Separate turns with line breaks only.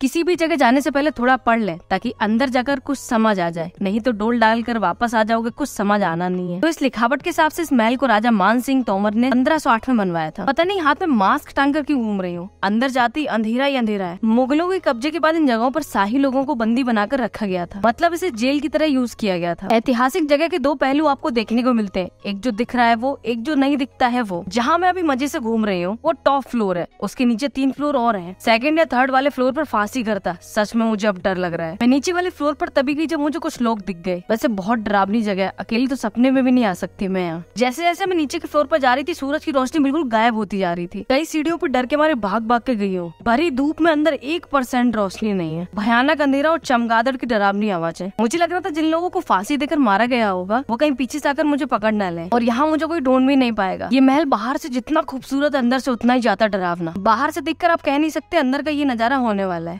किसी भी जगह जाने से पहले थोड़ा पढ़ लें ताकि अंदर जाकर कुछ समझ आ जाए नहीं तो डोल डाल कर वापस आ जाओगे कुछ समझ आना नहीं है तो इस लिखावट के हिसाब से इस महल को राजा मान सिंह तोमर ने पंद्रह में बनवाया था पता नहीं हाथ में मास्क टांग कर क्यूँ घूम रही हूँ अंदर जाती अंधेरा ही अंधेरा है मुगलों के कब्जे के बाद इन जगहों पर शाही लोगों को बंदी बनाकर रखा गया था मतलब इसे जेल की तरह यूज किया गया था ऐतिहासिक जगह के दो पहलू आपको देखने को मिलते हैं एक जो दिख रहा है वो एक जो नहीं दिखता है वो जहाँ मैं अभी मजे से घूम रही हूँ वो टॉप फ्लोर है उसके नीचे तीन फ्लोर और है सेकेंड या थर्ड वाले फ्लोर पर फास्ट ही करता सच में मुझे अब डर लग रहा है मैं नीचे वाले फ्लोर पर तभी गई जब मुझे कुछ लोग दिख गए वैसे बहुत डरावनी जगह है अकेली तो सपने में भी नहीं आ सकती मैं यहाँ जैसे जैसे मैं नीचे के फ्लोर पर जा रही थी सूरज की रोशनी बिल्कुल गायब होती जा रही थी कई सीढ़ियों पर डर के मारे भाग भाग के गई हूँ भरी धूप में अंदर एक परसेंट रोशनी नहीं है भयानक अंधेरा और चमगादड़ की डरावनी आवाज है मुझे लग रहा था जिन लोगों को फांसी देकर मारा गया होगा वो कहीं पीछे से आकर मुझे पकड़ न ले और यहाँ मुझे कोई ढूंढ भी नहीं पाएगा ये महल बाहर से जितना खूबसूरत अंदर से उतना ही ज्यादा डरावना बाहर से देखकर आप कह नहीं सकते अंदर का ये नजारा होने वाला है